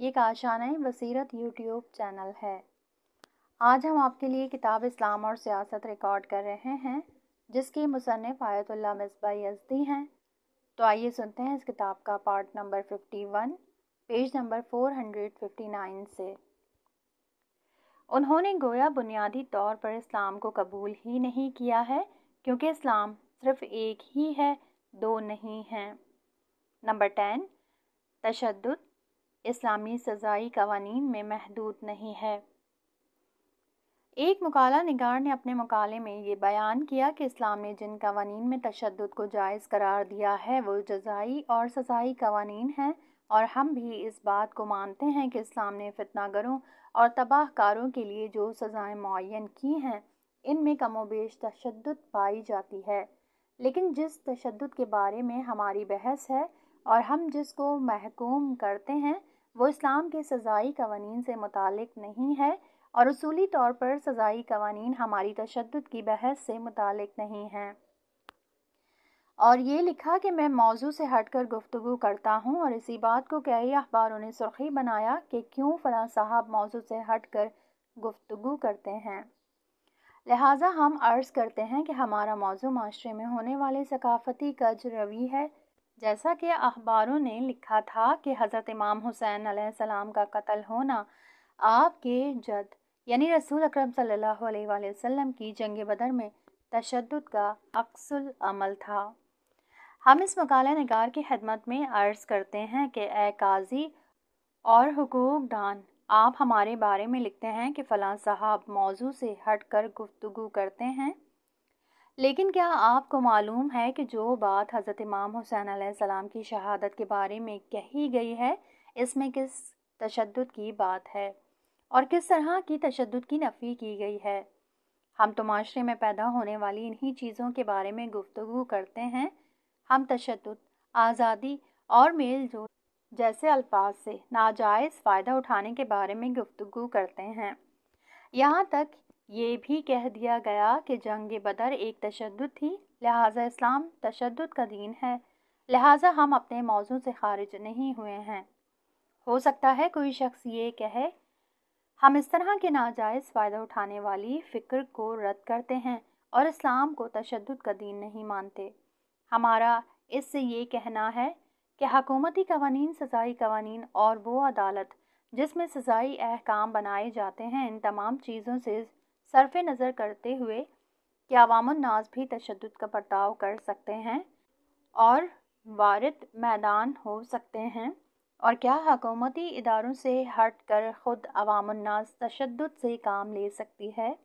ये काशाना बसीरत YouTube channel है आज हम आपके लिए किताब इस्लाम और सियासत रिकॉर्ड कर रहे हैं जिसकी मुसनफ़ आयतुल्ला मिसबा यजदी हैं तो आइए सुनते हैं इस किताब का part number fifty one page number four hundred fifty nine से उन्होंने गोया बुनियादी तौर पर इस्लाम को कबूल ही नहीं किया है क्योंकि इस्लाम सिर्फ एक ही है दो नहीं हैं नंबर टेन तशद इस्लामी सज़ाई कवानीन में महदूद नहीं है एक मकाला निगार ने अपने मकाले में ये बयान किया कि इस्लाम ने जिन कवानीन में तशद को जायज़ करार दिया है वो जजाई और सज़ाई कवानीन हैं और हम भी इस बात को मानते हैं कि इस्लाम ने फितनागरों और तबाहकारों के लिए जो सज़ाएँ मुन की हैं इनमें कमोबेश तशद पाई जाती है लेकिन जिस तशद के बारे में हमारी बहस है और हम जिसको महकूम करते हैं वो इस्लाम के सज़ाई कवानीन से मुतल नहीं है और असूली तौर पर सज़ाई कवानीन हमारी तशद की बहस से मुतल नहीं हैं और ये लिखा कि मैं मौजू से हट कर गुफ्तु करता हूँ और इसी बात को कई अखबारों ने सुर्खी बनाया कि क्यों फ़लाँ साहब मौजू से हट कर गुफ्तु करते हैं लिहाजा हम अर्ज़ करते हैं कि हमारा मौजू माशरे में होने वाले सकाफ़ती कज रवी है जैसा कि अखबारों ने लिखा था कि हज़रत इमाम हुसैन सलाम का कत्ल होना आपके जद यानी रसूल अकरम सल्लल्लाहु अलैहि वसल्लम की जंग बदर में तशद का अक्सुल अमल था हम इस मकाल नगार की खदमत में अर्ज़ करते हैं कि ए काजी और हकूक दान आप हमारे बारे में लिखते हैं कि फ़लाँ साहब मौजू से हट कर गुफ्तु करते हैं लेकिन क्या आपको मालूम है कि जो बात हज़रत इमाम हुसैन सलाम की शहादत के बारे में कही गई है इसमें किस तशद की बात है और किस तरह की तशद की नफ़ी की गई है हम तो माशरे में पैदा होने वाली इन्हीं चीज़ों के बारे में गुफ्तु करते हैं हम तशद आज़ादी और मेल जोल जैसे अल्फाज से नाजायज़ फ़ायदा उठाने के बारे में गुफ्तु करते हैं यहाँ तक ये भी कह दिया गया कि जंग बदर एक तशद थी लिहाजा इस्लाम तशद का दीन है लिहाजा हम अपने मौजू से खारिज नहीं हुए हैं हो सकता है कोई शख्स ये कहे हम इस तरह के नाजायज़ फ़ायदा उठाने वाली फ़िक्र को रद्द करते हैं और इस्लाम को तशद का दीन नहीं मानते हमारा इससे ये कहना है कि हकूमती कवानीन सज़ाई कवानीन और वो अदालत जिसमें सज़ाई अहकाम बनाए जाते हैं इन तमाम चीज़ों से सरफे नज़र करते हुए कि अवामनाज भी तशद का बर्ताव कर सकते हैं और वारद मैदान हो सकते हैं और क्या हकूमती इदारों से हट कर ख़ुद अवामनाज तशद से काम ले सकती है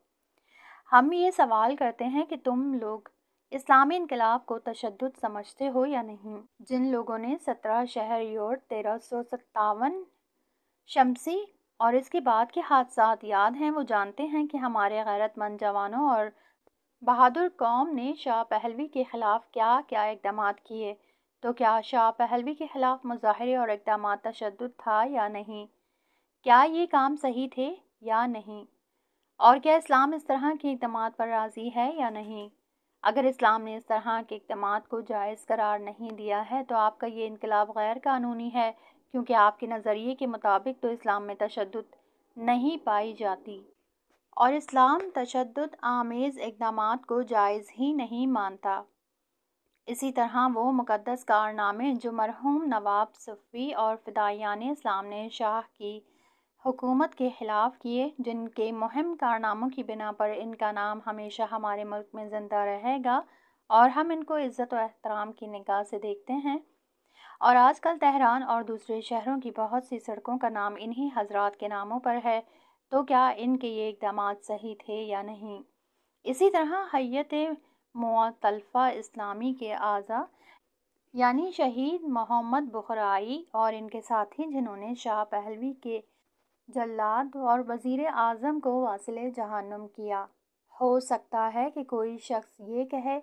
हम ये सवाल करते हैं कि तुम लोग इस्लामी इनकलाब को तशद समझते हो या नहीं जिन लोगों ने सत्रह शहर योर तेरह सौ सत्तावन शमसी और इसके बाद के हादसा याद हैं वो जानते हैं कि हमारे गैरतमंद जवानों और बहादुर कौम ने शाह पहलवी के ख़िलाफ़ क्या क्या इकदाम किए तो क्या शाह पहलवी के ख़िलाफ़ मुजाहरे और इकदाम तशद था या नहीं क्या ये काम सही थे या नहीं और क्या इस्लाम इस तरह के इकदाम पर राज़ी है या नहीं अगर इस्लाम ने इस तरह के इकदाम को जायज़ करार नहीं दिया है तो आपका ये इनकलाब गैर कानूनी है क्योंकि आपके नज़रिए के मुताबिक तो इस्लाम में तशद नहीं पाई जाती और इस्लाम तशद आमेज़ इकदाम को जायज़ ही नहीं मानता इसी तरह वो मुकदस कारनामे जो मरहूम नवाब सफ़ी और फ़दायान इस्लाम ने शाह की हुकूमत के ख़िलाफ़ किए जिनके मुहम कारनामों की बिना पर इनका नाम हमेशा हमारे मुल्क में ज़िंदा रहेगा और हम इनको इज़्ज़त और एहतराम की निगाह से देखते हैं और आजकल तेहरान और दूसरे शहरों की बहुत सी सड़कों का नाम इन्हीं हजरात के नामों पर है तो क्या इनके ये इकदाम सही थे या नहीं इसी तरह हैत मतलफ़ा इस्लामी के आज़ा यानी शहीद मोहम्मद बखराई और इनके साथी जिन्होंने शाह पहलवी के जल्लाद और वज़ी अजम को वासिल जहन्नुम किया हो सकता है कि कोई शख्स ये कहे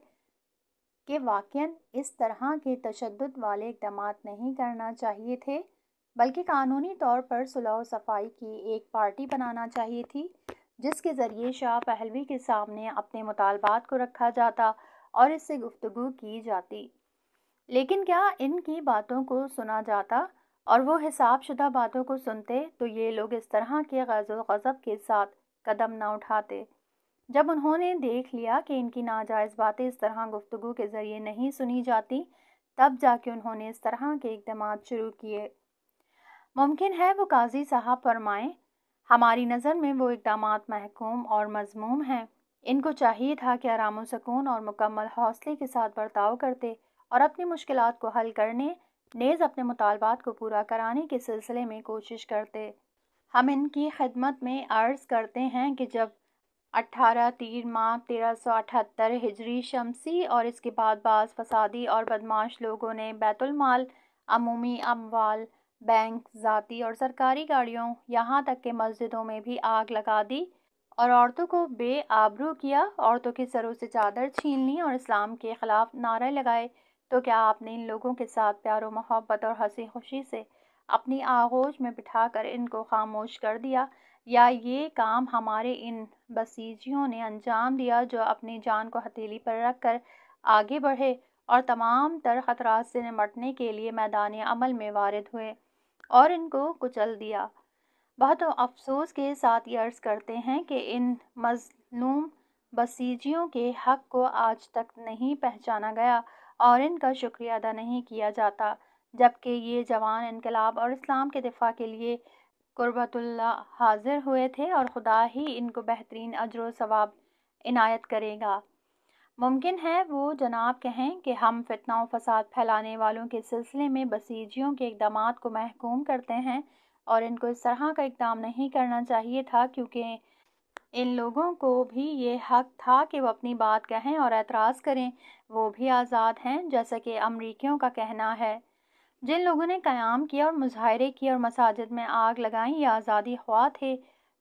कि वाकयन इस तरह के तशद वाले इकदाम नहीं करना चाहिए थे बल्कि कानूनी तौर पर सुलह सफाई की एक पार्टी बनाना चाहिए थी जिसके ज़रिए शाह पहलवी के सामने अपने मुतालबात को रखा जाता और इससे गुफ्तु की जाती लेकिन क्या इनकी बातों को सुना जाता और वो हिसाब शुदा बातों को सुनते तो ये लोग इस तरह के गज़ल गज़ब के साथ कदम ना उठाते जब उन्होंने देख लिया कि इनकी नाजायज़ बातें इस तरह गुफ्तु के ज़रिए नहीं सुनी जाती तब जाके उन्होंने इस तरह के इकदाम शुरू किए मुमकिन है वो काजी साहब फरमाएं हमारी नज़र में वो इकदाम महकूम और मजमूम हैं इनको चाहिए था कि आराम सकून और मुकम्मल हौसले के साथ बर्ताव करते और अपनी मुश्किल को हल करने नेज़ अपने मुतालबात को पूरा कराने के सिलसिले में कोशिश करते हम इनकी खदमत में अर्ज़ करते हैं कि जब अट्ठारह तीन माह तेरह सौ अठहत्तर हिजरी शमसी और इसके बाद बाज फसादी और बदमाश लोगों ने बैतुलमाल अमूमी अमवाल बैंक ज़ाती और सरकारी गाड़ियों यहाँ तक के मस्जिदों में भी आग लगा दी और औरतों को बेआबरू किया औरतों के सरों से चादर छीन ली और इस्लाम के ख़िलाफ़ नारे लगाए तो क्या आपने इन लोगों के साथ प्यार मोहब्बत और हंसी खुशी से अपनी आगोश में बिठाकर इनको खामोश कर दिया या ये काम हमारे इन बसीजियों ने अंजाम दिया जो अपनी जान को हथेली पर रख कर आगे बढ़े और तमाम तर खतरा से निमटने के लिए मैदान अमल में वारद हुए और इनको कुचल दिया बहुत अफसोस के साथ ये अर्ज़ करते हैं कि इन मजलूम बसीजियों के हक को आज तक नहीं पहचाना गया और इनका शुक्रिया अदा नहीं किया जाता जबकि ये जवान इनकलाब और इस्लाम के दिफा के लिए कुर्बतुल्ला हाज़िर हुए थे और ख़ुदा ही इनको बेहतरीन अजर सवाब इनायत करेगा मुमकिन है वो जनाब कहें कि हम फितना फसाद फैलाने वालों के सिलसिले में बसीजियों के इकदाम को महकूम करते हैं और इनको इस तरह का इकदाम नहीं करना चाहिए था क्योंकि इन लोगों को भी ये हक था कि वो अपनी बात कहें और एतराज़ करें वो भी आज़ाद हैं जैसा कि अमरीकियों का कहना है जिन लोगों ने क्याम किया और मुजाहरे किए और मसाजिद में आग लगाई ये आज़ादी हुआ थे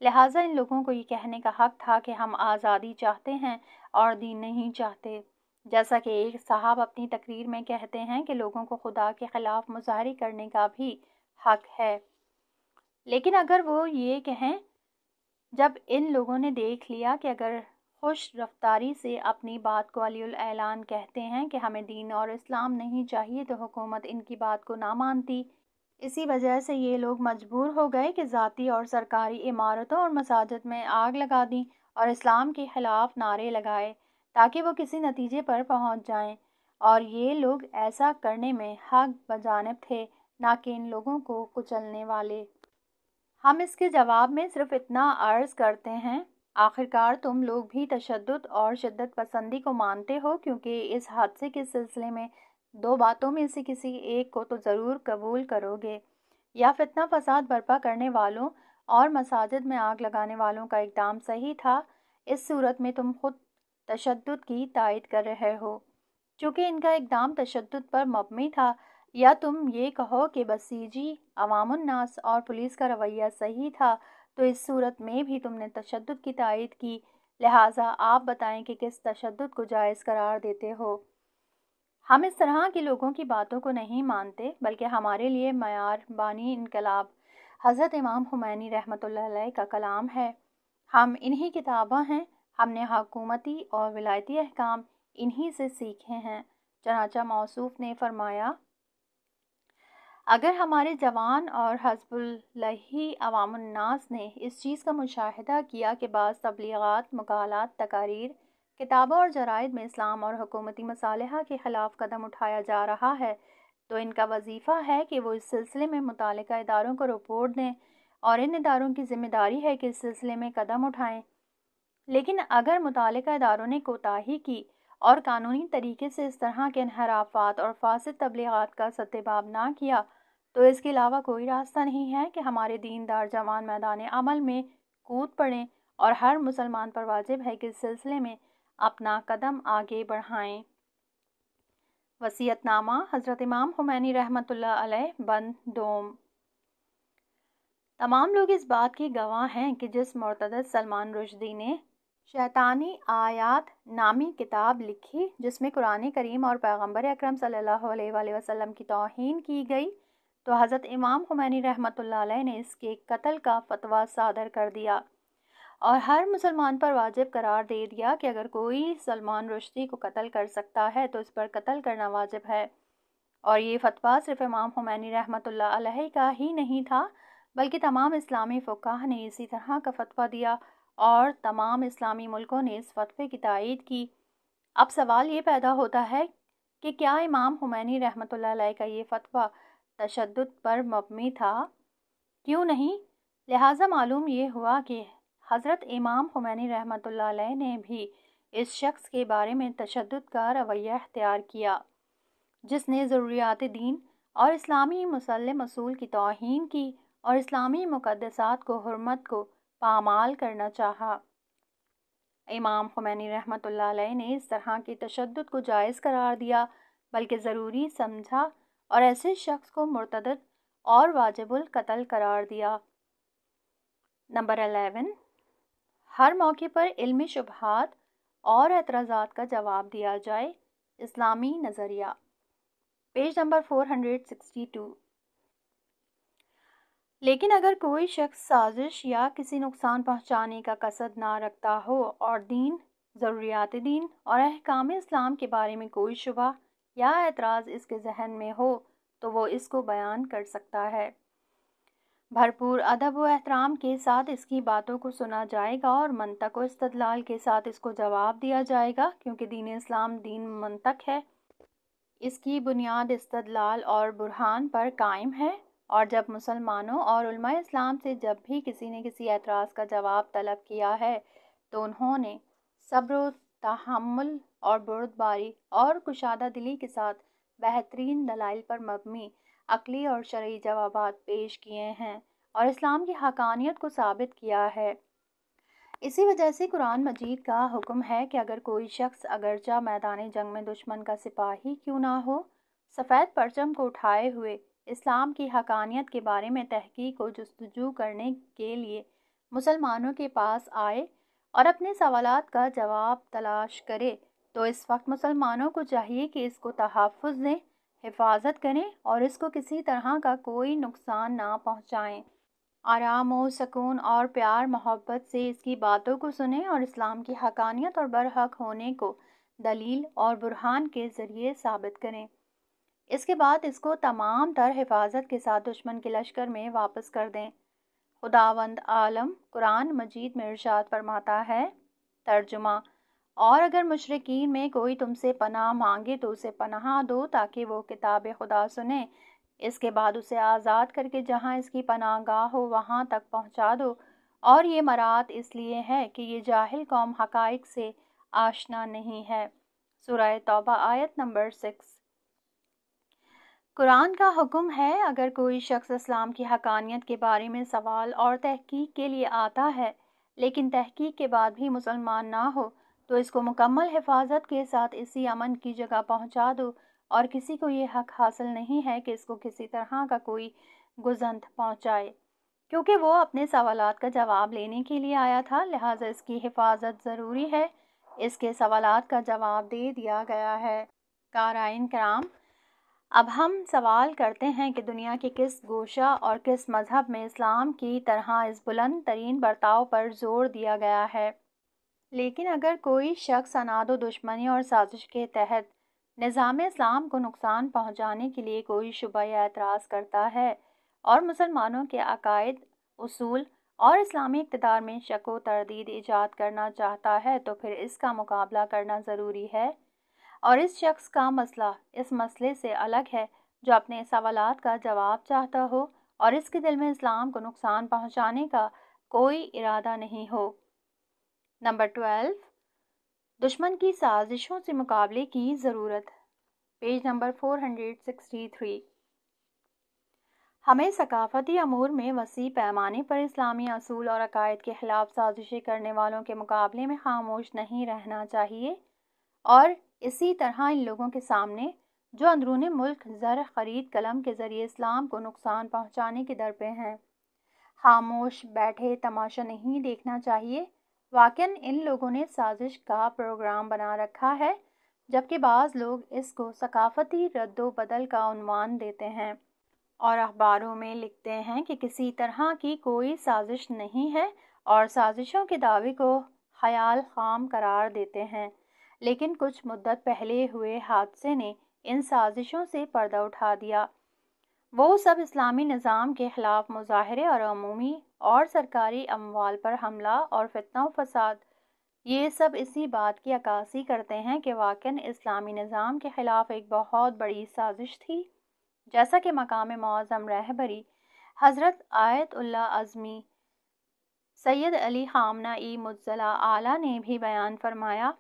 लिहाजा इन लोगों को ये कहने का हक़ था कि हम आज़ादी चाहते हैं और दीन नहीं चाहते जैसा कि एक साहब अपनी तकरीर में कहते हैं कि लोगों को खुदा के ख़िलाफ़ मुजाहरे करने का भी हक़ है लेकिन अगर वो ये कहें जब इन लोगों ने देख लिया कि अगर खुश रफ्तारी से अपनी बात को ऐलान कहते हैं कि हमें दीन और इस्लाम नहीं चाहिए तो हुकूमत इनकी बात को ना मानती इसी वजह से ये लोग मजबूर हो गए कि ज़ाती और सरकारी इमारतों और मसाजद में आग लगा दी और इस्लाम के ख़िलाफ़ नारे लगाए ताकि वो किसी नतीजे पर पहुंच जाएं और ये लोग ऐसा करने में हक बजानब थे ना कि इन लोगों को कुचलने वाले हम इसके जवाब में सिर्फ इतना अर्ज़ करते हैं आखिरकार तुम लोग भी तशद और शदत पसंदी को मानते हो क्योंकि इस हादसे के सिलसिले में दो बातों में से किसी एक को तो ज़रूर कबूल करोगे या फितना फसाद बर्पा करने वालों और मसाजिद में आग लगाने वालों का इकदाम सही था इस सूरत में तुम खुद तशद की तायद कर रहे हो चूँकि इनका इकदाम तशद पर मबनी था या तुम ये कहो कि बसीजी अवामनास और पुलिस का रवैया सही था तो इस सूरत में भी तुमने तशद की तायद की लिहाजा आप बताएं कि किस तशद को जायज़ करार देते हो हम इस तरह के लोगों की बातों को नहीं मानते बल्कि हमारे लिए मैार बानी इनकलाब हज़रत इमाम हुमैनी रहमत का कलाम है हम इन्हीं किताबा हैं हमने हकूमती और विलायती अहकाम इन्हीं से सीखे हैं चनाचा मौसू ने फरमाया अगर हमारे जवान और हजबुल्लही अवामनास ने इस चीज़ का मुशाह किया कि बाज़ तबलीगत मकालत तकारीर किताबों और जराइद में इस्लाम और हकूमती मसालहा के ख़िलाफ़ कदम उठाया जा रहा है तो इनका वजीफ़ा है कि वो इस सिलसिले में मुतल इदारों को रिपोर्ट दें और इन इदारों की जिम्मेदारी है कि इस सिलसिले में कदम उठाएँ लेकिन अगर मुतल इदारों ने कोताही की और कानूनी तरीके से इस तरह के इनहराफात और फासद तबलीगत का सत्यबाब ना किया तो इसके अलावा कोई रास्ता नहीं है कि हमारे दीनदार जवान मैदान अमल में कूद पड़ें और हर मुसलमान पर वाजिब है कि इस सिलसिले में अपना कदम आगे बढ़ाएं वसीयतनामा हज़रत इमाम हुमैनी रहमत बंद डोम तमाम लोग इस बात के गवाह हैं कि जिस मुर्तद सलमान रुशदी ने शैतानी आयात नामी किताब लिखी जिसमें कुरान करीम और पैगंबर अकरम सल्लल्लाहु अलैहि वसल्लम की तोहन की गई तो हज़रत इमाम हुमैनी रहमत ने इसके कत्ल का फतवा सादर कर दिया और हर मुसलमान पर वाजिब करार दे दिया कि अगर कोई सलमान रुश्ती को कत्ल कर सकता है तो इस पर कत्ल करना वाजिब है और ये फतवा सिर्फ इमाम हुमैनी रहमत का ही नहीं था बल्कि तमाम इस्लामी फ़ुकाह ने इसी तरह का फतवा दिया और तमाम इस्लामी मुल्कों ने इस फतवे की तायद की अब सवाल ये पैदा होता है कि क्या इमाम हुमैनी रहमत का ये फतवा तशद पर मबनी था क्यों नहीं लिहाजा मालूम ये हुआ कि हज़रत इमाम हुमैनी रहमत ने भी इस शख्स के बारे में तशद का रवैया अख्तियार किया जिसने ज़रूरियात दीन और इस्लामी मुसलम मसूल की तोहन की और इस्लामी मुकदसात को हरमत को पामाल करना चाहा इमाम हुमैनी रहमत ने इस तरह के तशद को जायज़ करार दिया बल्कि ज़रूरी समझा और ऐसे शख्स को मुर्तद और वाजिबुल कत्ल करार दिया नंबर अलेवन हर मौके पर इल्मी शुबहत और एतराज़ात का जवाब दिया जाए इस्लामी नज़रिया page number four hundred sixty two लेकिन अगर कोई शख्स साजिश या किसी नुकसान पहुंचाने का कसद ना रखता हो और दीन ज़रूरियात दीन और अहकाम इस्लाम के बारे में कोई शुबा या एतराज़ इसके जहन में हो तो वो इसको बयान कर सकता है भरपूर अदब व एहतराम के साथ इसकी बातों को सुना जाएगा और मनतक व इस्तलाल के साथ इसको जवाब दिया जाएगा क्योंकि दीन इस्लाम दीन मनतक है इसकी बुनियाद इस्तलाल और बुरहान पर कायम है और जब मुसलमानों और इस्लाम से जब भी किसी ने किसी एतराज़ का जवाब तलब किया है तो उन्होंने सब्र तहमल और बुरदबारी और कुशादा दिली के साथ बेहतरीन दलाइल पर मबनी अकली और शर्य जवाब पेश किए हैं और इस्लाम की हकानियत को साबित किया है इसी वजह से कुरान मजीद का हुक्म है कि अगर कोई शख्स अगरचा मैदान जंग में दुश्मन का सिपाही क्यों ना हो सफ़ेद परचम को उठाए हुए इस्लाम की हकानियत के बारे में तहकीक को जस्तजू करने के लिए मुसलमानों के पास आए और अपने सवाल का जवाब तलाश करे तो इस वक्त मुसलमानों को चाहिए कि इसको तहफ़ दें हिफाजत करें और इसको किसी तरह का कोई नुकसान ना पहुँचाएँ आराम और सकून और प्यार मोहब्बत से इसकी बातों को सुने और इस्लाम की हकानियत और बरहक होने को दलील और बुरहान के ज़रिए साबित करें इसके बाद इसको तमाम तर हिफाजत के साथ दुश्मन के लश्कर में वापस कर दें खुदावंद आलम कुरान मजीद में इर्शाद फरमाता है तर्जुमा और अगर मुशरकिन में कोई तुमसे पनाह मांगे तो उसे पनाह दो ताकि वो किताब खुदा सुने इसके बाद उसे आज़ाद करके जहाँ इसकी पनाह गाह हो वहाँ तक पहुँचा दो और ये मरात इसलिए है कि ये जाहिल कौम हकाइक से आशना नहीं है सराय तोबा आयत नंबर सिक्स कुरान का हुक्म है अगर कोई शख्स इस्लाम की हकानियत के बारे में सवाल और तहकीक के लिए आता है लेकिन तहकीक के बाद भी मुसलमान ना हो तो इसको मुकम्मल हिफाजत के साथ इसी अमन की जगह पहुंचा दो और किसी को ये हक हासिल नहीं है कि इसको किसी तरह का कोई गुजंत पहुंचाए क्योंकि वो अपने सवाल का जवाब लेने के लिए आया था लिहाजा इसकी हिफाजत ज़रूरी है इसके सवाल का जवाब दे दिया गया है काराइन कराम अब हम सवाल करते हैं कि दुनिया के किस गोशा और किस मज़हब में इस्लाम की तरह इस बुलंद तरीन बर्ताव पर जोर दिया गया है लेकिन अगर कोई शख्स अनाद दुश्मनी और साजिश के तहत निज़ाम इस्लाम को नुकसान पहुँचाने के लिए कोई शुबा या एतराज़ करता है और मुसलमानों के अकायद उसूल और इस्लामी इकतदार में शक व तरदीद ईजाद करना चाहता है तो फिर इसका मुकाबला करना ज़रूरी है और इस शख्स का मसला इस मसले से अलग है जो अपने सवाल का जवाब चाहता हो और इसके दिल में इस्लाम को नुकसान पहुँचाने का कोई इरादा नहीं हो नंबर ट्वेल्व दुश्मन की साजिशों से मुकाबले की ज़रूरत page number four hundred sixty three हमें सकाफती अमूर में वसी पैमाने पर इस्लामी असूल और अकायद के ख़िलाफ़ साजिशें करने वालों के मुकाबले में खामोश नहीं रहना चाहिए और इसी तरह इन लोगों के सामने जो अंदरून मुल्क ज़र खरीद कलम के ज़रिए इस्लाम को नुकसान पहुँचाने के दर पे हैं खामोश बैठे तमाशा नहीं देखना चाहिए वाकन इन लोगों ने साजिश का प्रोग्राम बना रखा है जबकि बाज़ लोग इसको सकाफती बदल का उनवान देते हैं और अखबारों में लिखते हैं कि किसी तरह की कोई साजिश नहीं है और साजिशों के दावे को ख्याल खाम करार देते हैं लेकिन कुछ मुद्दत पहले हुए हादसे ने इन साजिशों से पर्दा उठा दिया वो सब इस्लामी निज़ाम के ख़िलाफ़ मुजाहरे और अमूमी और सरकारी अमवाल पर हमला और फितना फसाद ये सब इसी बात की अक्सी करते हैं कि वाक़ इस्लामी निज़ाम के ख़िलाफ़ एक बहुत बड़ी साजिश थी जैसा कि मकाम मौज़म रहबरी हज़रत आयतुल्ला अज़मी सैयद अली खामना ई मुजला आला ने भी बयान फरमाया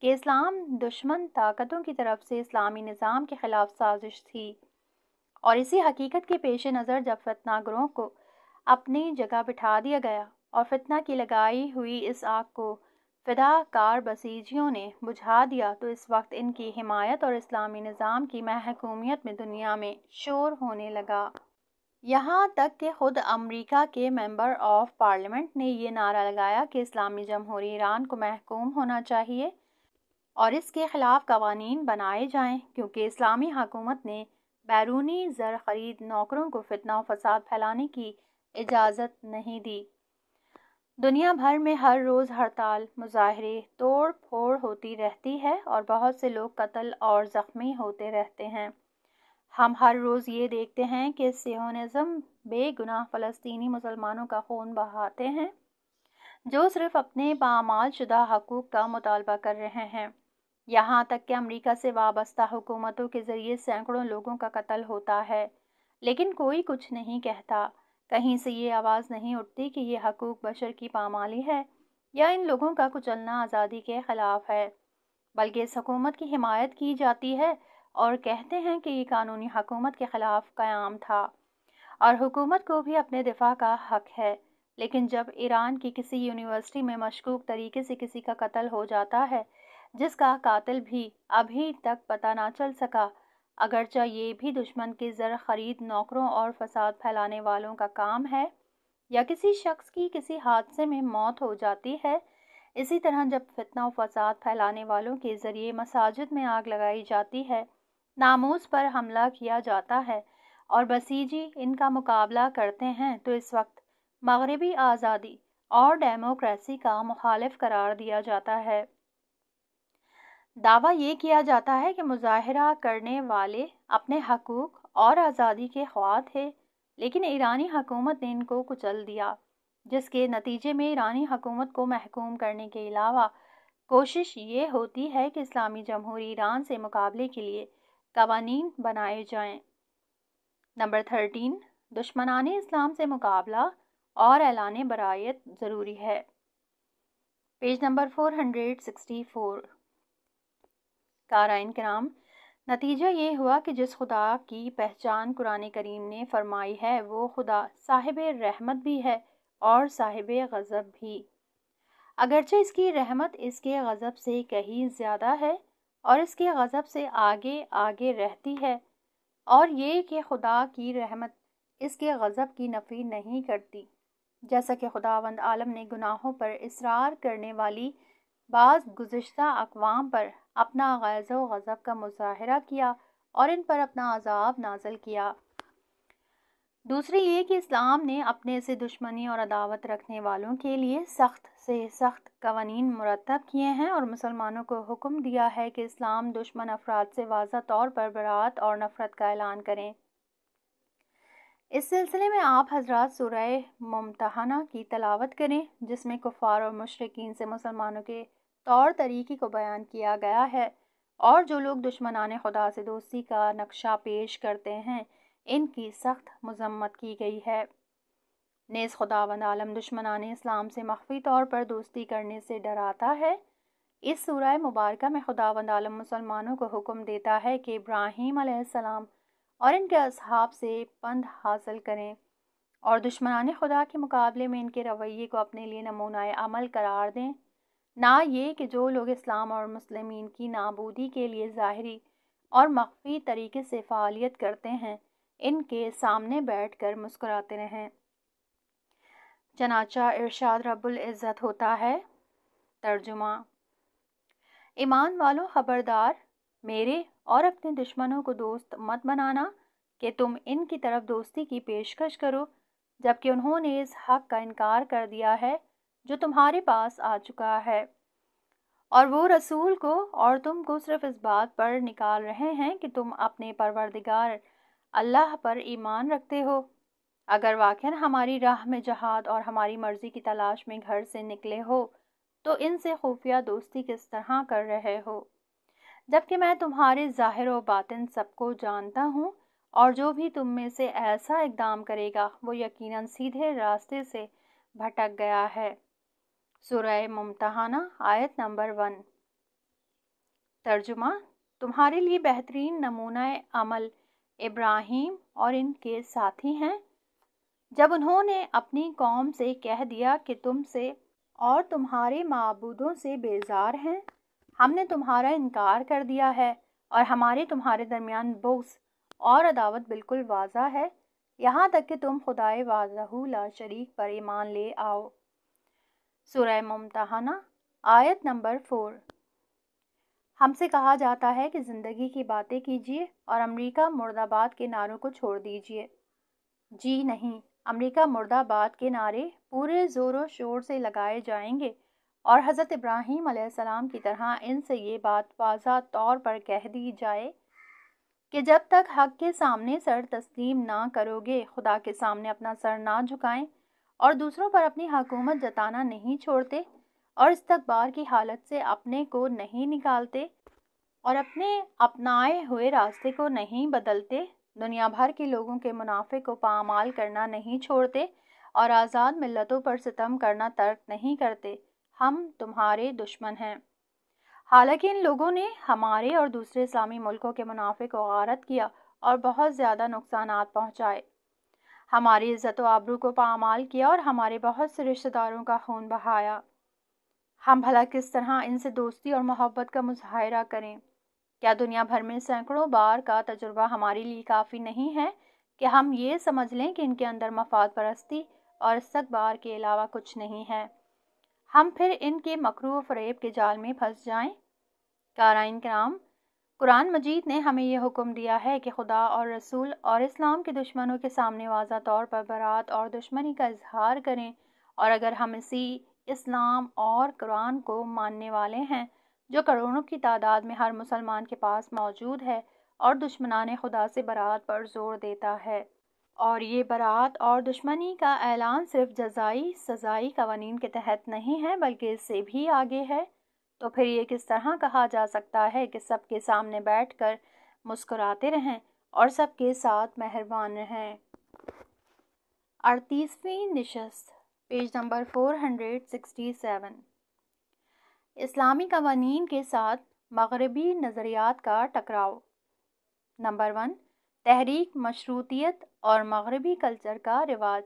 कि इस्लाम दुश्मन ताकतों की तरफ से इस्लामी निज़ाम के ख़िलाफ़ साजिश थी और इसी हकीकत के पेश नज़र जब फतनागरों को अपनी जगह बिठा दिया गया और फितना की लगाई हुई इस आग को फिदाकार बसीजियों ने बुझा दिया तो इस वक्त इनकी हिमायत और इस्लामी निज़ाम की महकूमियत में दुनिया में शोर होने लगा यहाँ तक कि खुद अमेरिका के मेंबर ऑफ पार्लियामेंट ने यह नारा लगाया कि इस्लामी जमहूरी ईरान को महकूम होना चाहिए और इसके ख़िलाफ़ कवानीन बनाए जाएं क्योंकि इस्लामी हकूमत ने बैरूनी ज़र खरीद नौकरों को फितना फसाद फैलाने की इजाज़त नहीं दी दुनिया भर में हर रोज़ हड़ताल मुजाहरे तोड़ फोड़ होती रहती है और बहुत से लोग कत्ल और ज़ख्मी होते रहते हैं हम हर रोज़ ये देखते हैं कि सिहोनिज़म बेगुनाह फ़लस्तीनी मुसलमानों का खून बहाते हैं जो सिर्फ अपने पामाल शुदा हकूक़ का मुतालबा कर रहे हैं यहाँ तक कि अमेरिका से वाबस्ता हुकूमतों के ज़रिए सैकड़ों लोगों का कत्ल होता है लेकिन कोई कुछ नहीं कहता कहीं से ये आवाज़ नहीं उठती कि ये हकूक बशर की पामाली है या इन लोगों का कुचलना आज़ादी के ख़िलाफ़ है बल्कि इस हकूमत की हिमायत की जाती है और कहते हैं कि ये कानूनी हकूमत के ख़िलाफ़ क़्याम था और हुकूमत को भी अपने दिफा का हक है लेकिन जब ईरान की किसी यूनिवर्सिटी में मशकूक तरीके से किसी का कत्ल हो जाता है जिसका कातिल भी अभी तक पता ना चल सका अगरचा ये भी दुश्मन की ज़र खरीद नौकरों और फसाद फैलाने वालों का काम है या किसी शख्स की किसी हादसे में मौत हो जाती है इसी तरह जब फितना और फसाद फैलाने वालों के ज़रिए मसाजिद में आग लगाई जाती है नामोज पर हमला किया जाता है और बसीजी इनका मुकाबला करते हैं तो इस वक्त मगरबी आज़ादी और डेमोक्रेसी का मुखालफ करार दिया जाता है दावा ये किया जाता है कि मुजाहरा करने वाले अपने हकूक़ और आज़ादी के ख्वा थे लेकिन ईरानी हकूमत ने इनको कुचल दिया जिसके नतीजे में ईरानी हकूमत को महकूम करने के अलावा कोशिश ये होती है कि इस्लामी जमहूरी ईरान से मुकाबले के लिए कवानीन बनाए जाएं। नंबर थर्टीन दुश्मनान इस्लाम से मुकाबला और ऐलान बरायत ज़रूरी है page number four hundred sixty four ताराइन कराम नतीजा ये हुआ कि जिस खुदा की पहचान कुरान करीम ने फरमाई है वो खुदा साहिब रहमत भी है और साहिब गज़ब भी अगरचे इसकी रहमत इसके गज़ब से कहीं ज़्यादा है और इसके गज़ब से आगे आगे रहती है और ये कि खुदा की रहमत इसके गज़ब की नफ़ी नहीं करती जैसा कि खुदावंद आलम ने गुनाहों पर इसरार करने वाली बाज़ गुज्त अकवाम पर अपना गैज़ व गज़ब का मुजाहरा किया और इन पर अपना अजाब नाजल किया दूसरी ये कि इस्लाम ने अपने से दुश्मनी और अदावत रखने वालों के लिए सख्त से सख्त कवानीन मुरतब किए हैं और मुसलमानों को हुक्म दिया है कि इस्लाम दुश्मन अफराद से वाजा तौर पर बरात और नफ़रत का ऐलान करें इस सिलसिले में आप हजरात सुरह मुमतहाना की तलावत करें जिसमें कुफ़ार और मशरकिन से मुसलमानों के तौर तरीके को बयान किया गया है और जो लोग दुश्मनान खुदा से दोस्ती का नक्शा पेश करते हैं इनकी सख्त मजम्मत की गई है नेज़ खुदावंद आलम दुश्मनान इस्लाम से मख्फी तौर पर दोस्ती करने से डराता है इस सूरह मुबारक में खुदावंद आलम मुसलमानों को हुक्म देता है कि इब्राहीम और इनके असहाब से पंद हासिल करें और दुश्मनान खुदा के मुकाबले में इनके रवैये को अपने लिए नमूना अमल करार दें ना ये कि जो लोग इस्लाम और मुस्लिमीन की नाबूदी के लिए ज़ाहरी और मख्फी तरीके से फ़ालियत करते हैं इनके सामने बैठ कर मुस्कराते रहें चनाचा इरशाद रब्बुल इज़्ज़त होता है तर्जुमा ईमान वालों ख़बरदार मेरे और अपने दुश्मनों को दोस्त मत बनाना कि तुम इनकी तरफ दोस्ती की पेशकश करो जबकि उन्होंने इस हक़ का इनकार कर दिया है जो तुम्हारे पास आ चुका है और वो रसूल को और तुम को सिर्फ इस बात पर निकाल रहे हैं कि तुम अपने परवरदिगार अल्लाह पर ईमान रखते हो अगर वाक़ हमारी राह में जहाद और हमारी मर्ज़ी की तलाश में घर से निकले हो तो इनसे खुफिया दोस्ती किस तरह कर रहे हो जबकि मैं तुम्हारे ज़ाहिर व बातिन सबको जानता हूँ और जो भी तुम में से ऐसा इकदाम करेगा वो यकीनन सीधे रास्ते से भटक गया है सुरय मुमतहाना आयत नंबर वन तर्जुमा तुम्हारे लिए बेहतरीन नमूना अमल इब्राहिम और इनके साथी हैं जब उन्होंने अपनी कौम से कह दिया कि तुमसे और तुम्हारे मबूदों से बेजार हैं हमने तुम्हारा इनकार कर दिया है और हमारे तुम्हारे दरमियान बोस और अदावत बिल्कुल वाजा है यहाँ तक कि तुम खुदाए वाजहू ला शरीक पर ईमान ले आओ सुरय मुमतहाना आयत नंबर फोर हमसे कहा जाता है कि ज़िंदगी की बातें कीजिए और अमेरिका मुर्दाबाद के नारों को छोड़ दीजिए जी नहीं अमेरिका मुर्दाबाद के नारे पूरे ज़ोरों शोर से लगाए जाएंगे और हज़रत इब्राहीम अलैहिस्सलाम की तरह इनसे ये बात वाजा तौर पर कह दी जाए कि जब तक हक के सामने सर तस्लीम ना करोगे खुदा के सामने अपना सर ना झुकाएं और दूसरों पर अपनी हकूमत जताना नहीं छोड़ते और इस्तबार की हालत से अपने को नहीं निकालते और अपने अपनाए हुए रास्ते को नहीं बदलते दुनिया भर के लोगों के मुनाफे को पामाल करना नहीं छोड़ते और आज़ाद मिलतों पर सितम करना तर्क नहीं करते हम तुम्हारे दुश्मन हैं हालांकि इन लोगों ने हमारे और दूसरे इस्लामी मुल्कों के मुनाफे को गारत किया और बहुत ज़्यादा नुकसान पहुँचाए हमारी इज़्ज़त आबरू को पामाल किया और हमारे बहुत से रिश्तेदारों का खून बहाया हम भला किस तरह इनसे दोस्ती और मोहब्बत का मुजाहरा करें क्या दुनिया भर में सैकड़ों बार का तजुर्बा हमारे लिए काफ़ी नहीं है कि हम ये समझ लें कि इनके अंदर मफाद परस्ती और इस्तबार के अलावा कुछ नहीं है हम फिर इनके मकरू फरेब के जाल में फंस जाएं काराइन कराम कुरान मजीद ने हमें यह हुक्म दिया है कि खुदा और रसूल और इस्लाम के दुश्मनों के सामने वाजा तौर पर बरात और दुश्मनी का इजहार करें और अगर हम इसी इस्लाम और कुरान को मानने वाले हैं जो करोड़ों की तादाद में हर मुसलमान के पास मौजूद है और दुश्मनान खुदा से बरात पर जोर देता है और ये बरात और दुश्मनी का ऐलान सिर्फ जजाई सजाई कवानीन के तहत नहीं है बल्कि इससे भी आगे है तो फिर ये किस तरह कहा जा सकता है कि सबके सामने बैठकर मुस्कुराते रहें और सबके साथ मेहरबान रहें अड़तीसवीं नशस्त पेज नंबर 467 इस्लामी कवानीन के साथ मगरबी नज़रियात का टकराव नंबर वन तहरीक मशरूतियत और मगरबी कल्चर का रिवाज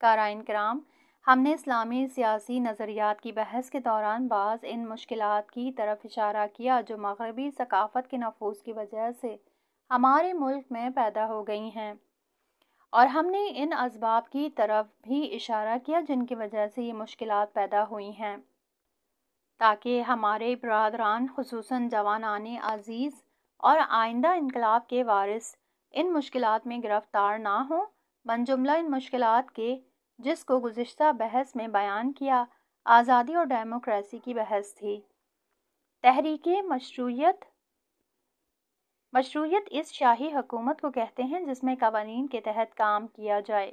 काराइन कराम हमने इस्लामी सियासी नज़रियात की बहस के दौरान बाज़ इन मुश्किल की तरफ इशारा किया जो मगरबी सकाफ़त के नफूज की वजह से हमारे मुल्क में पैदा हो गई हैं और हमने इन इसबाब की तरफ भी इशारा किया जिनकी वजह से ये मुश्किल पैदा हुई हैं ताकि हमारे बरदरान जवान आने अज़ीज़ और आइंदा इनकलाब के वारिस इन मुश्किल में गिरफ़्तार ना हों बनजुमला इन मुश्किल के जिसको गुज्त बहस में बयान किया आज़ादी और डेमोक्रेसी की बहस थी तहरीक मशरूत मशरूत इस शाही हकूमत को कहते हैं जिसमें कवानीन के तहत काम किया जाए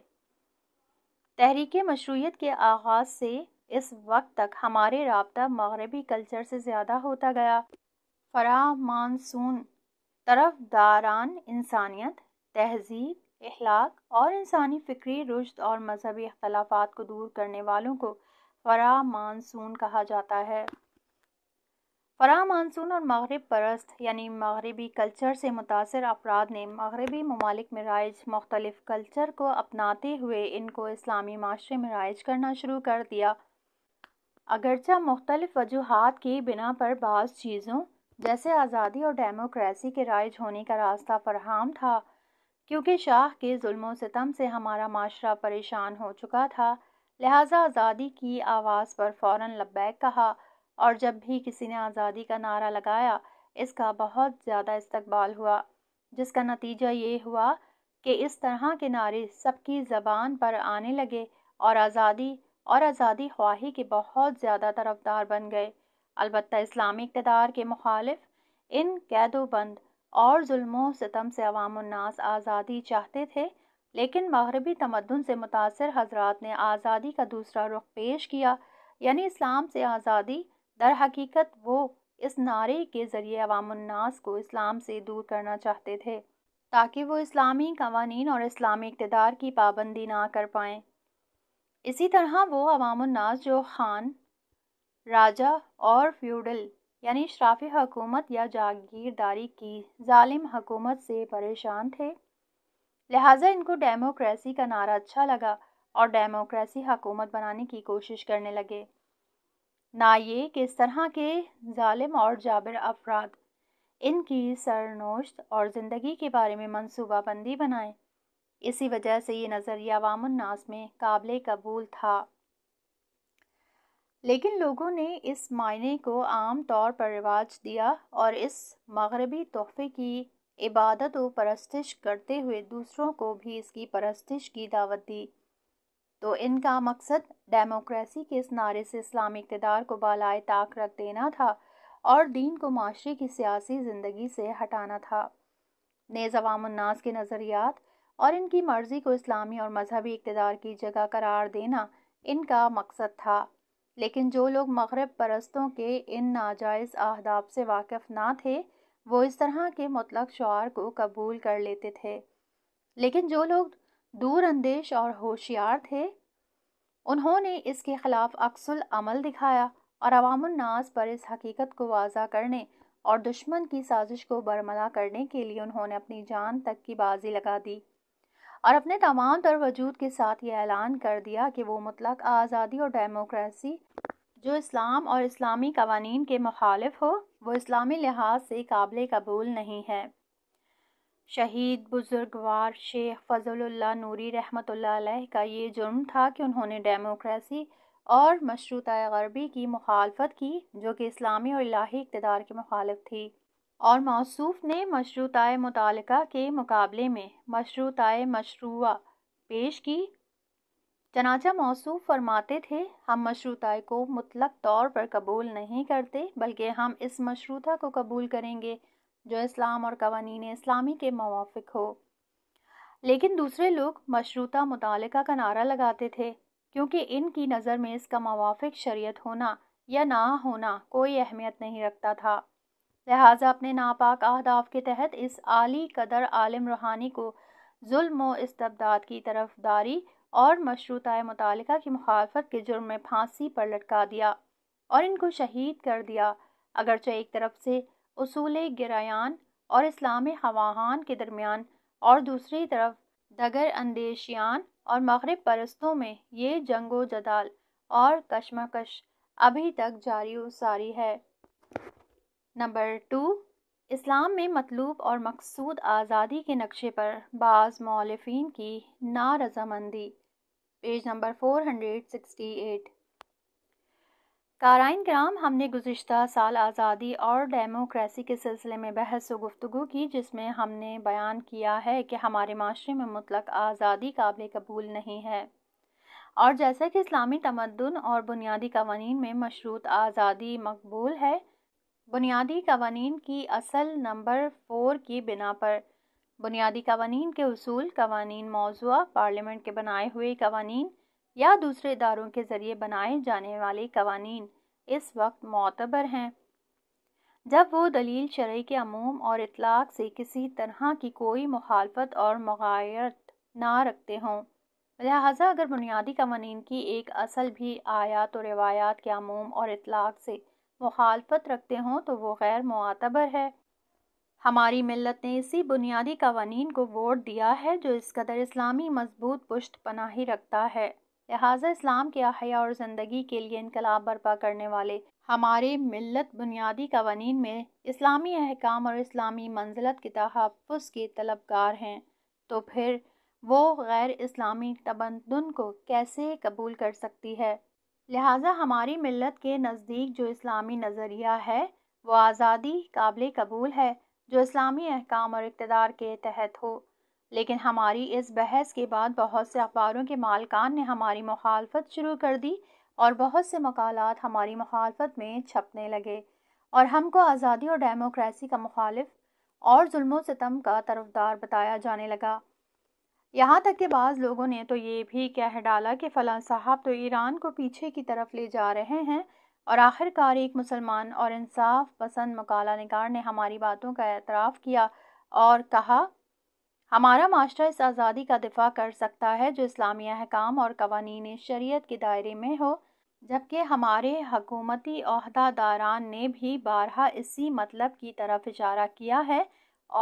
तहरीक मशरूत के आगाज़ से इस वक्त तक हमारे रबता मगरबी कल्चर से ज़्यादा होता गया फरा मानसून तरफ दारान इंसानियत तहजीब अखलाक और इंसानी फ़िक्री रुश्त और मजहबी अख्तलाफात को दूर करने वालों को फ़रा मानसून कहा जाता है फ़रा मानसून और मगरब परस्त यानी मगरबी कल्चर से मुतासर अफराद ने मगरबी ममालिक में राइज मुख्तलिफ कल्चर को अपनाते हुए इनको इस्लामी माशरे में राइज करना शुरू कर दिया अगरचा मुख्तलिफ वजूहत की बिना पर बाज़ चीज़ों जैसे आज़ादी और डेमोक्रेसी के राइज होने का रास्ता फरहम था क्योंकि शाह के जुल्म सितम से हमारा माशरा परेशान हो चुका था लिहाजा आज़ादी की आवाज़ पर फ़ौर लब्बैक कहा और जब भी किसी ने आज़ादी का नारा लगाया इसका बहुत ज़्यादा इस्तकबाल हुआ जिसका नतीजा ये हुआ कि इस तरह के नारे सबकी ज़बान पर आने लगे और आज़ादी और आज़ादी ख्वाही के बहुत ज़्यादा तरफदार बन गए अलबत् इस्लामी इकतदार के मुखालिफ इन कैदोबंद और जुल्मों सितम से अवामनास आज़ादी चाहते थे लेकिन मगरबी तमदन से मुतासर हजरात ने आज़ादी का दूसरा रुख पेश किया यानी इस्लाम से आज़ादी दर हकीकत वो इस नारे के ज़रिए अवामनास को इस्लाम से दूर करना चाहते थे ताकि वो इस्लामी कवानीन और इस्लामी इकतदार की पाबंदी ना कर पाएँ इसी तरह वो अवामनास जो खान राजा और फ्यूडल यानी शराफी हकूमत या जागीरदारी की जालिम हकूमत से परेशान थे लिहाजा इनको डेमोक्रेसी का नारा अच्छा लगा और डेमोक्रेसी हकूमत बनाने की कोशिश करने लगे ना ये कि इस तरह के ालिम और जाबिर अफराद इनकी सरनोश्त और ज़िंदगी के बारे में मनसूबा बंदी बनाएं इसी वजह से ये नज़रिया वामनास में काबिल कबूल था लेकिन लोगों ने इस मायने को आम तौर पर रिवाज दिया और इस मगरबी तोहफे की इबादत व परस्तिश करते हुए दूसरों को भी इसकी परस्तिश की दावत दी तो इनका मकसद डेमोक्रेसी के इस नारे से इस्लामी इकतदार को बालाए ताक रख देना था और दीन को माशरे की सियासी ज़िंदगी से हटाना था नेज़ अवामनास के नज़रियात और इनकी मर्ज़ी को इस्लामी और मजहबी इकतदार की जगह करार देना इनका मकसद था लेकिन जो लोग मगरब परस्तों के इन नाजायज़ आहदाब से वाकफ़ ना थे वो इस तरह के मतलब शुार को कबूल कर लेते थे लेकिन जो लोग दूर अंदेश और होशियार थे उन्होंने इसके ख़िलाफ़ अक्सल अमल दिखाया और अवामनास पर इस हकीकत को वाजा करने और दुश्मन की साजिश को बरमला करने के लिए उन्होंने अपनी जान तक की बाजी लगा दी और अपने तमाम तर वजूद के साथ ये ऐलान कर दिया कि वो मुतलक आज़ादी और डेमोक्रेसी जो इस्लाम और इस्लामी कवानीन के मुखालिफ हो वो इस्लामी लिहाज से काबिल कबूल नहीं है शहीद बुज़ुर्गवार शेख फजल नूरी रहमत का ये जुर्म था कि उन्होंने डेमोक्रेसी और मशरूत गरबी की मुखालफत की जो कि इस्लामी और इलाही इकतदार के मुखालफ थी और मौसूफ ने मशरूताए मुतल के मुकाबले में मशरूताए मशरूआ पेश की चनाचा मौसू फरमाते थे हम मशरूताए को मतलब तौर पर कबूल नहीं करते बल्कि हम इस मशरूता को कबूल करेंगे जो इस्लाम और कवानीन इस्लामी के मुआफ़ हो लेकिन दूसरे लोग मशरूता मुतल का नारा लगाते थे क्योंकि इनकी नज़र में इसका मुआफ़ शरीयत होना या ना होना कोई अहमियत नहीं रखता था लिहाजा अपने नापाक आहदाफ के तहत इस आली कदर आलम रूहानी को जुल्म इस्तबदाद की तरफदारी और मशरूता मुतल की मुखालफत के जुर्म में फांसी पर लटका दिया और इनको शहीद कर दिया अगरचे एक तरफ से असूल गिरायान और इस्लामी हवाहान के दरमियान और दूसरी तरफ दगर अंदेशियान और मगरब परस्तों में ये जंगो जदाल और कशमकश अभी तक जारी सारी है नंबर टू इस्लाम में मतलूब और मकसूद आज़ादी के नक्शे पर बाज़ मौलफिन की नारजामंदी page number four hundred sixty eight काराइन ग्राम हमने गुज्त साल आज़ादी और डेमोक्रेसी के सिलसिले में बहस व गुफ्तु की जिसमें हमने बयान किया है कि हमारे माशरे में मुतलक आज़ादी काबिल कबूल नहीं है और जैसा कि इस्लामी तमदन और बुनियादी कवानीन में मशरूत आज़ादी मकबूल है बुनियादी कवानीन की असल नंबर फोर की बिना पर बुनियादी कवानीन के असूल कवानीन मौजू पार्लियामेंट के बनाए हुए कवानीन या दूसरे इदारों के ज़रिए बनाए जाने वाले कवानीन इस वक्त मोतबर हैं जब वो दलील शरय के अमूम और इतलाक़ से किसी तरह की कोई मुखालफत और मगायरत ना रखते हों लिहाजा अगर बुनियादी कवानीन की एक असल भी आयात और रवायात के अमूम और इतलाक़ से मुखालफत रखते हों तो वो गैर मुआतबर है हमारी मिलत ने इसी बुनियादी कवानीन को वोट दिया है जो इस कदर इस्लामी मजबूत पुष्ट पनाही रखता है लिहाजा इस्लाम के अहिया और ज़िंदगी के लिए इनकलाब बर्पा करने वाले हमारे मिलत बुनियादी कवानीन में इस्लामी अहकाम और इस्लामी मंजिलत के तहफ़ के तलबगार हैं तो फिर वो गैर इस्लामी तबंदन को कैसे कबूल कर सकती है लिहाजा हमारी मिलत के नज़दीक जो इस्लामी नज़रिया है वो आज़ादी काबिल कबूल है जो इस्लामी अहकाम और इकतदार के तहत हो लेकिन हमारी इस बहस के बाद बहुत से अखबारों के मालकान ने हमारी मुखालफत शुरू कर दी और बहुत से मकालत हमारी मुखालफत में छपने लगे और हमको आज़ादी और डेमोक्रेसी का मुखालफ और जुल्म सितम का तरफदार बताया जाने लगा यहाँ तक के बाज़ लोगों ने तो ये भी कह डाला कि फ़लाँ साहब तो ईरान को पीछे की तरफ ले जा रहे हैं और आखिरकार एक मुसलमान और इंसाफ पसंद मकाला निकार ने हमारी बातों का एतराफ़ किया और कहा हमारा मास्टर इस आज़ादी का दिफा कर सकता है जो इस्लामी अहकाम और कवानीन शरीयत के दायरे में हो जबकि हमारे हकूमती अहदादारान ने भी बारहा इसी मतलब की तरफ इशारा किया है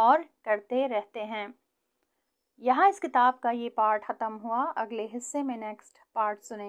और करते रहते हैं यहाँ इस किताब का ये पार्ट ख़त्म हुआ अगले हिस्से में नेक्स्ट पार्ट सुनेंगे